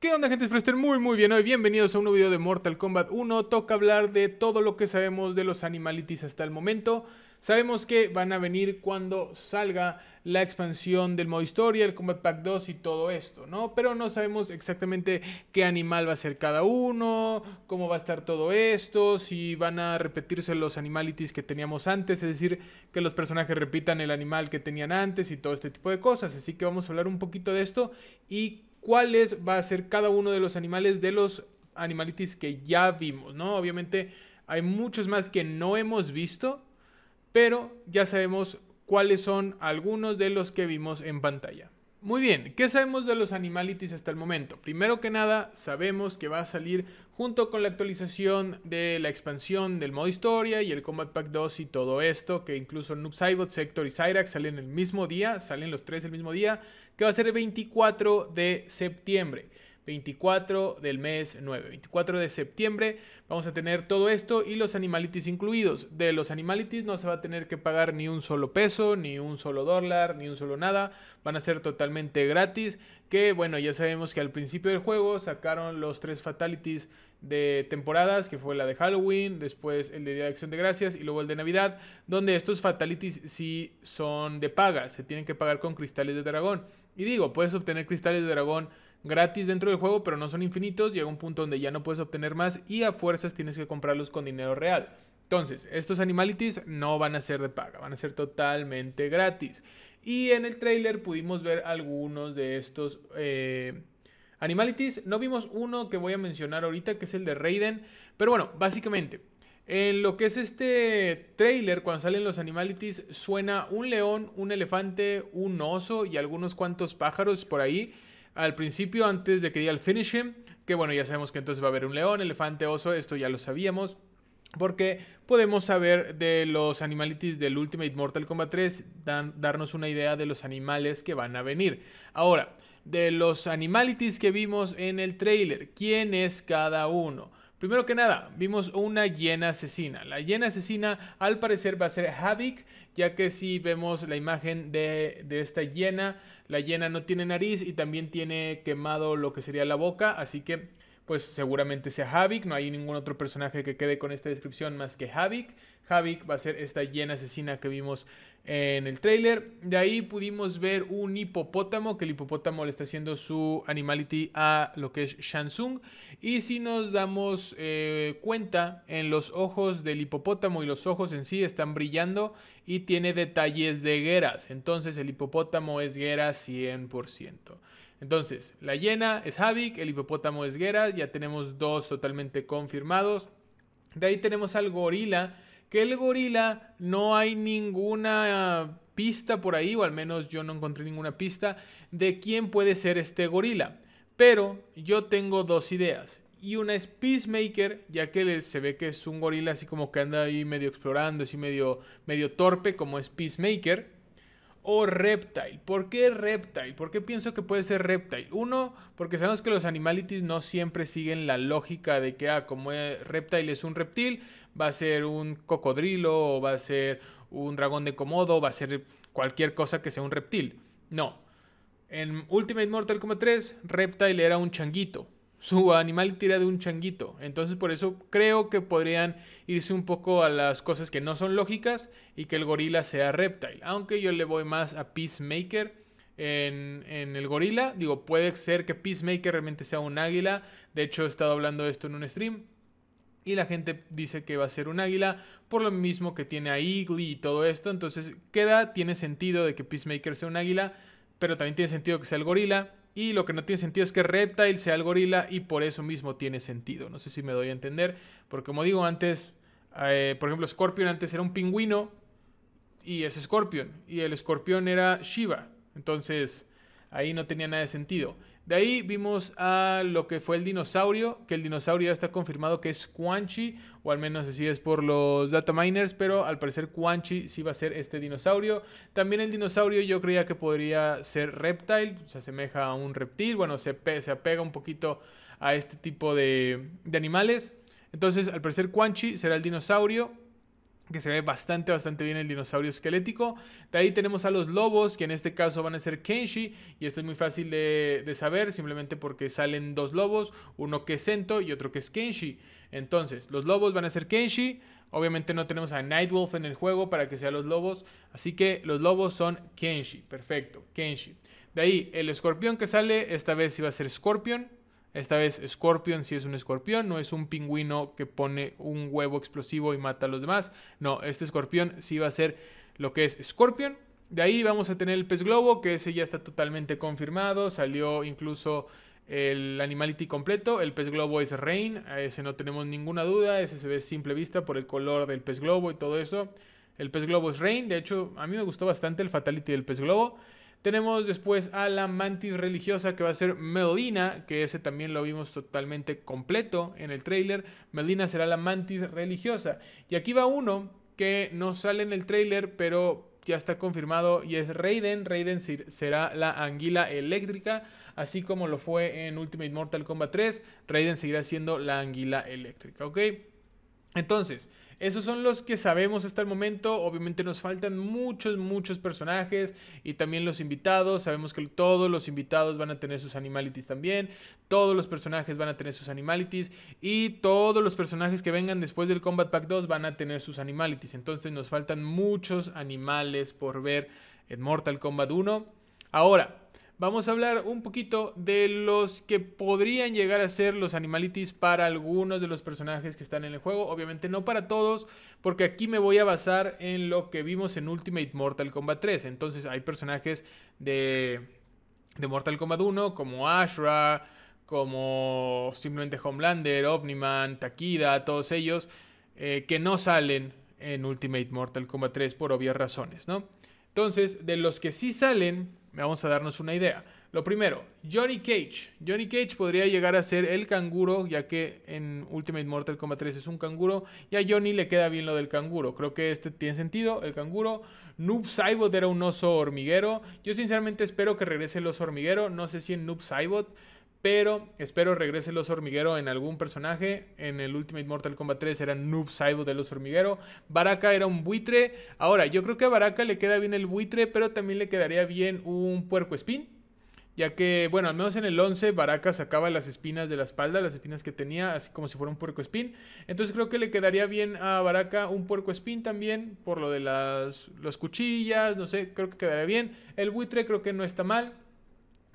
¿Qué onda gente? Espero estén muy muy bien hoy, bienvenidos a un nuevo video de Mortal Kombat 1 Toca hablar de todo lo que sabemos de los Animalities hasta el momento Sabemos que van a venir cuando salga la expansión del modo historia, el Combat Pack 2 y todo esto, ¿no? Pero no sabemos exactamente qué animal va a ser cada uno, cómo va a estar todo esto, si van a repetirse los animalities que teníamos antes, es decir, que los personajes repitan el animal que tenían antes y todo este tipo de cosas. Así que vamos a hablar un poquito de esto y cuáles va a ser cada uno de los animales de los animalitis que ya vimos, ¿no? Obviamente hay muchos más que no hemos visto, pero ya sabemos cuáles son algunos de los que vimos en pantalla. Muy bien, ¿qué sabemos de los Animalities hasta el momento? Primero que nada, sabemos que va a salir junto con la actualización de la expansión del modo historia y el Combat Pack 2 y todo esto, que incluso Noob Sector y Cyrax salen el mismo día, salen los tres el mismo día, que va a ser el 24 de septiembre. 24 del mes 9, 24 de septiembre. Vamos a tener todo esto y los animalities incluidos. De los animalities no se va a tener que pagar ni un solo peso, ni un solo dólar, ni un solo nada. Van a ser totalmente gratis. Que bueno, ya sabemos que al principio del juego sacaron los tres fatalities de temporadas, que fue la de Halloween, después el de Día de Acción de Gracias y luego el de Navidad, donde estos fatalities sí son de paga, se tienen que pagar con cristales de dragón. Y digo, puedes obtener cristales de dragón gratis dentro del juego, pero no son infinitos. Llega un punto donde ya no puedes obtener más y a fuerzas tienes que comprarlos con dinero real. Entonces, estos animalities no van a ser de paga, van a ser totalmente gratis. Y en el trailer pudimos ver algunos de estos eh, animalities. No vimos uno que voy a mencionar ahorita, que es el de Raiden. Pero bueno, básicamente, en lo que es este trailer, cuando salen los animalities, suena un león, un elefante, un oso y algunos cuantos pájaros por ahí al principio antes de que diga el finishing, que bueno, ya sabemos que entonces va a haber un león, elefante, oso, esto ya lo sabíamos. Porque podemos saber de los animalities del Ultimate Mortal Kombat 3, darnos una idea de los animales que van a venir. Ahora, de los animalities que vimos en el trailer, ¿quién es cada uno? Primero que nada, vimos una hiena asesina. La hiena asesina al parecer va a ser Havik, ya que si vemos la imagen de, de, esta hiena, la hiena no tiene nariz y también tiene quemado lo que sería la boca, así que pues seguramente sea Havik. No hay ningún otro personaje que quede con esta descripción más que Havik. Havik va a ser esta llena asesina que vimos en el trailer. De ahí pudimos ver un hipopótamo, que el hipopótamo le está haciendo su animality a lo que es Shansung. Y si nos damos eh, cuenta, en los ojos del hipopótamo y los ojos en sí están brillando y tiene detalles de gueras. Entonces el hipopótamo es guera 100%. Entonces, la hiena es Havik, el hipopótamo es Geras, ya tenemos dos totalmente confirmados. De ahí tenemos al gorila, que el gorila no hay ninguna pista por ahí, o al menos yo no encontré ninguna pista de quién puede ser este gorila. Pero yo tengo dos ideas. Y una es Peacemaker, ya que se ve que es un gorila así como que anda ahí medio explorando, así medio, medio torpe, como es Peacemaker o reptile. ¿Por qué reptile? ¿Por qué pienso que puede ser reptile? Uno, porque sabemos que los animalities no siempre siguen la lógica de que, ah, como eh, reptile es un reptil, va a ser un cocodrilo, o va a ser un dragón de Komodo, va a ser cualquier cosa que sea un reptil. No. En Ultimate Mortal Kombat 3, reptile era un changuito su animal tira de un changuito. Entonces por eso creo que podrían irse un poco a las cosas que no son lógicas y que el gorila sea reptile. Aunque yo le voy más a Peacemaker en, en, el gorila. Digo, puede ser que Peacemaker realmente sea un águila. De hecho he estado hablando de esto en un stream. Y la gente dice que va a ser un águila por lo mismo que tiene a Eagle y todo esto. Entonces queda, tiene sentido de que Peacemaker sea un águila. Pero también tiene sentido que sea el gorila y lo que no tiene sentido es que Reptile sea el gorila y por eso mismo tiene sentido. No sé si me doy a entender. Porque como digo antes, eh, por ejemplo, Scorpion antes era un pingüino y es Scorpion. Y el escorpión era Shiva. Entonces, Ahí no tenía nada de sentido. De ahí vimos a lo que fue el dinosaurio, que el dinosaurio ya está confirmado que es Quanchi, o al menos así es por los data miners, pero al parecer Quanchi sí va a ser este dinosaurio. También el dinosaurio yo creía que podría ser reptile, se asemeja a un reptil, bueno, se, se apega un poquito a este tipo de, animales. Entonces, al parecer Quanchi será el dinosaurio, que se ve bastante, bastante bien el dinosaurio esquelético. De ahí tenemos a los lobos, que en este caso van a ser Kenshi, y esto es muy fácil de, saber, simplemente porque salen dos lobos, uno que es Sento y otro que es Kenshi. Entonces, los lobos van a ser Kenshi, obviamente no tenemos a Nightwolf en el juego para que sean los lobos, así que los lobos son Kenshi, perfecto, Kenshi. De ahí, el escorpión que sale, esta vez iba a ser Scorpion, esta vez Scorpion si sí es un escorpión, no es un pingüino que pone un huevo explosivo y mata a los demás. No, este escorpión sí va a ser lo que es Scorpion. De ahí vamos a tener el pez globo, que ese ya está totalmente confirmado. Salió incluso el Animality completo. El pez globo es Rain, a ese no tenemos ninguna duda. Ese se ve simple vista por el color del pez globo y todo eso. El pez globo es Rain, de hecho a mí me gustó bastante el Fatality del pez globo. Tenemos después a la mantis religiosa que va a ser Melina, que ese también lo vimos totalmente completo en el trailer. Melina será la mantis religiosa. Y aquí va uno que no sale en el trailer, pero ya está confirmado y es Raiden. Raiden será la anguila eléctrica, así como lo fue en Ultimate Mortal Kombat 3. Raiden seguirá siendo la anguila eléctrica, ¿ok? Entonces, esos son los que sabemos hasta el momento. Obviamente nos faltan muchos, muchos personajes y también los invitados. Sabemos que todos los invitados van a tener sus animalities también. Todos los personajes van a tener sus animalities. Y todos los personajes que vengan después del Combat Pack 2 van a tener sus animalities. Entonces nos faltan muchos animales por ver en Mortal Kombat 1. Ahora, vamos a hablar un poquito de los que podrían llegar a ser los animalitis para algunos de los personajes que están en el juego. Obviamente no para todos, porque aquí me voy a basar en lo que vimos en Ultimate Mortal Kombat 3. Entonces hay personajes de, de Mortal Kombat 1 como Ashra, como simplemente Homelander, Omniman, Takida, todos ellos, eh, que no salen en Ultimate Mortal Kombat 3 por obvias razones, ¿no? Entonces, de los que sí salen, Vamos a darnos una idea. Lo primero, Johnny Cage. Johnny Cage podría llegar a ser el canguro, ya que en Ultimate Mortal Kombat 3 es un canguro. Y a Johnny le queda bien lo del canguro. Creo que este tiene sentido, el canguro. Noob Saibot era un oso hormiguero. Yo sinceramente espero que regrese el oso hormiguero. No sé si en Noob Saibot. Pero espero regrese el oso hormiguero en algún personaje. En el Ultimate Mortal Kombat 3 era Noob Saibot de los hormiguero. Baraka era un buitre. Ahora, yo creo que a Baraka le queda bien el buitre, pero también le quedaría bien un puerco espín. Ya que, bueno, al menos en el 11 Baraka sacaba las espinas de la espalda, las espinas que tenía, así como si fuera un puerco espín. Entonces creo que le quedaría bien a Baraka un puerco espín también, por lo de las, las cuchillas, no sé, creo que quedaría bien. El buitre creo que no está mal.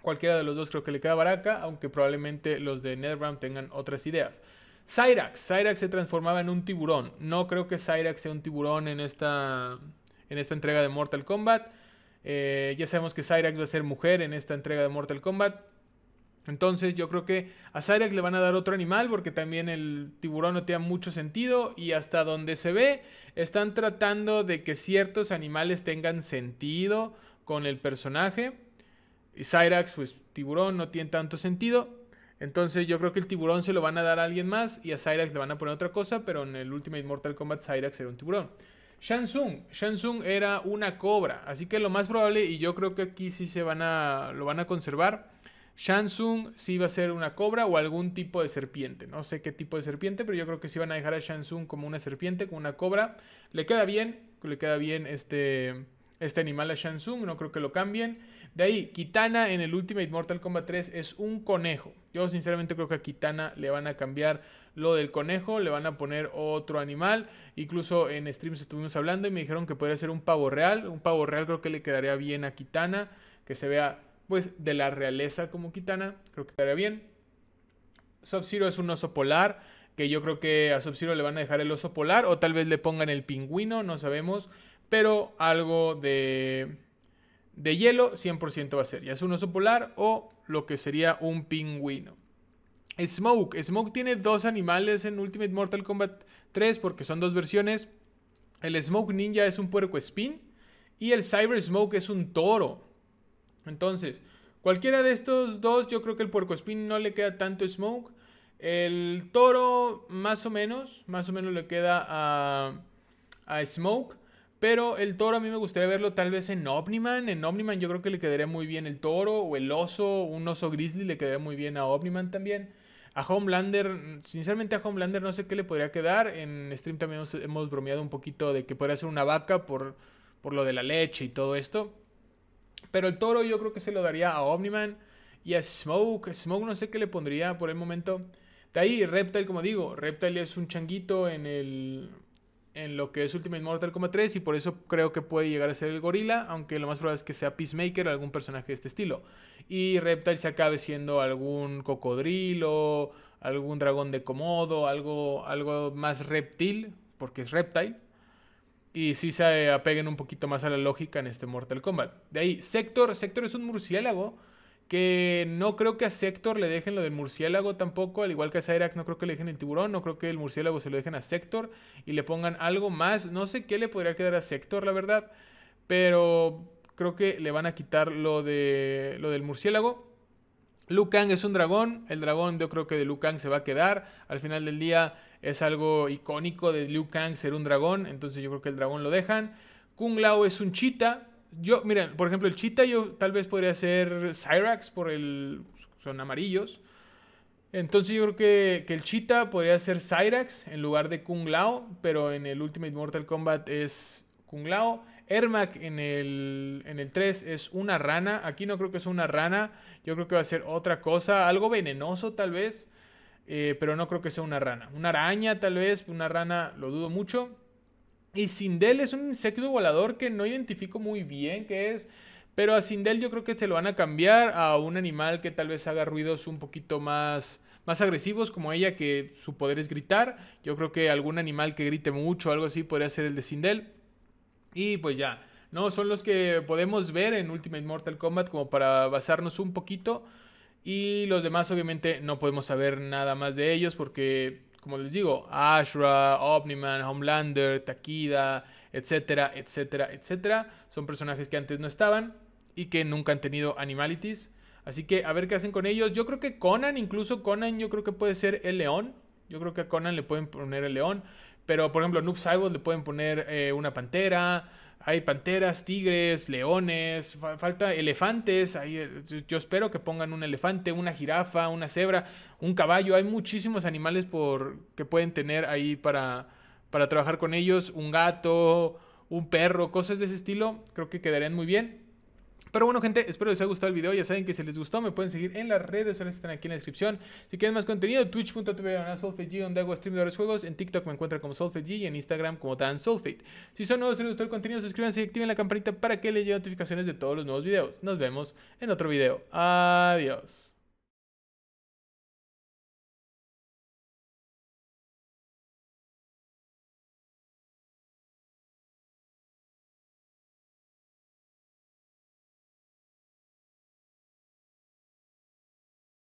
Cualquiera de los dos creo que le queda baraca, aunque probablemente los de NetherRealm tengan otras ideas. Cyrax. Cyrax se transformaba en un tiburón. No creo que Cyrax sea un tiburón en esta, en esta entrega de Mortal Kombat. Eh, ya sabemos que Cyrax va a ser mujer en esta entrega de Mortal Kombat. Entonces yo creo que a Cyrax le van a dar otro animal porque también el tiburón no tiene mucho sentido y hasta donde se ve están tratando de que ciertos animales tengan sentido con el personaje. Y Cyrax, pues tiburón, no tiene tanto sentido. Entonces yo creo que el tiburón se lo van a dar a alguien más y a Cyrax le van a poner otra cosa, pero en el Ultimate Mortal Kombat Cyrax era un tiburón. Shansung, Shansung era una cobra, así que lo más probable, y yo creo que aquí sí se van a, lo van a conservar, Shansung sí va a ser una cobra o algún tipo de serpiente, no sé qué tipo de serpiente, pero yo creo que sí van a dejar a Shansung como una serpiente, como una cobra, le queda bien, le queda bien este este animal a Shang no creo que lo cambien. De ahí, Kitana en el Ultimate Mortal Kombat 3 es un conejo. Yo sinceramente creo que a Kitana le van a cambiar lo del conejo, le van a poner otro animal. Incluso en streams estuvimos hablando y me dijeron que podría ser un pavo real. Un pavo real creo que le quedaría bien a Kitana, que se vea pues de la realeza como Kitana, creo que quedaría bien. Sub-Zero es un oso polar, que yo creo que a Sub-Zero le van a dejar el oso polar o tal vez le pongan el pingüino, no sabemos pero algo de, hielo 100% va a ser, ya es un oso polar o lo que sería un pingüino. Smoke. Smoke tiene dos animales en Ultimate Mortal Kombat 3 porque son dos versiones. El Smoke Ninja es un puerco spin y el Cyber Smoke es un toro. Entonces, cualquiera de estos dos, yo creo que el puerco spin no le queda tanto Smoke. El toro, más o menos, más o menos le queda a, a Smoke. Pero el toro a mí me gustaría verlo tal vez en Omniman. En Omniman yo creo que le quedaría muy bien el toro o el oso, un oso grizzly le quedaría muy bien a Omniman también. A Homelander, sinceramente a Homelander no sé qué le podría quedar. En stream también hemos, bromeado un poquito de que podría ser una vaca por, por lo de la leche y todo esto. Pero el toro yo creo que se lo daría a Omniman y a Smoke. Smoke no sé qué le pondría por el momento. De ahí, Reptile, como digo, Reptile es un changuito en el en lo que es Ultimate Mortal Kombat 3 y por eso creo que puede llegar a ser el gorila, aunque lo más probable es que sea Peacemaker o algún personaje de este estilo. Y Reptile se acabe siendo algún cocodrilo, algún dragón de Komodo, algo, algo más reptil, porque es Reptile. Y si se apeguen un poquito más a la lógica en este Mortal Kombat. De ahí, Sector, Sector es un murciélago que no creo que a Sector le dejen lo del murciélago tampoco, al igual que a Cyrax no creo que le dejen el tiburón, no creo que el murciélago se lo dejen a Sector y le pongan algo más, no sé qué le podría quedar a Sector la verdad, pero creo que le van a quitar lo, de, lo del murciélago. Liu Kang es un dragón, el dragón yo creo que de Liu Kang se va a quedar, al final del día es algo icónico de Liu Kang ser un dragón, entonces yo creo que el dragón lo dejan. Kung Lao es un chita, yo, miren, por ejemplo, el Cheetah yo tal vez podría ser Cyrax por el... son amarillos. Entonces yo creo que, el Cheetah podría ser Cyrax en lugar de Kung Lao, pero en el Ultimate Mortal Kombat es Kung Lao. Ermac en el, en el 3 es una rana. Aquí no creo que sea una rana. Yo creo que va a ser otra cosa. Algo venenoso tal vez. Eh, pero no creo que sea una rana. Una araña tal vez. Una rana lo dudo mucho. Y Sindel es un insecto volador que no identifico muy bien qué es. Pero a Sindel yo creo que se lo van a cambiar a un animal que tal vez haga ruidos un poquito más, más agresivos, como ella, que su poder es gritar. Yo creo que algún animal que grite mucho o algo así podría ser el de Sindel. Y pues ya, ¿no? Son los que podemos ver en Ultimate Mortal Kombat como para basarnos un poquito. Y los demás obviamente no podemos saber nada más de ellos porque como les digo, Ashra, Omniman, Homelander, Takida, etcétera, etcétera, etcétera. Son personajes que antes no estaban y que nunca han tenido animalities. Así que a ver qué hacen con ellos. Yo creo que Conan, incluso Conan, yo creo que puede ser el león. Yo creo que a Conan le pueden poner el león. Pero, por ejemplo, a Noob Cyborg le pueden poner eh, una pantera hay panteras, tigres, leones, falta elefantes. Eh, yo espero que pongan un elefante, una jirafa, una cebra, un caballo. Hay muchísimos animales por, que pueden tener ahí para, para trabajar con ellos. Un gato, un perro, cosas de ese estilo. Creo que quedarían muy bien. Pero bueno, gente, espero les haya gustado el video. Ya saben que si les gustó, me pueden seguir en las redes sociales están aquí en la descripción. Si quieren más contenido, twitch.tv donde hago stream de varios juegos. En TikTok me encuentran como solfeg y en Instagram como tan Si son nuevos y les gustó el contenido, suscríbanse y activen la campanita para que les lleguen notificaciones de todos los nuevos videos. Nos vemos en otro video. Adiós.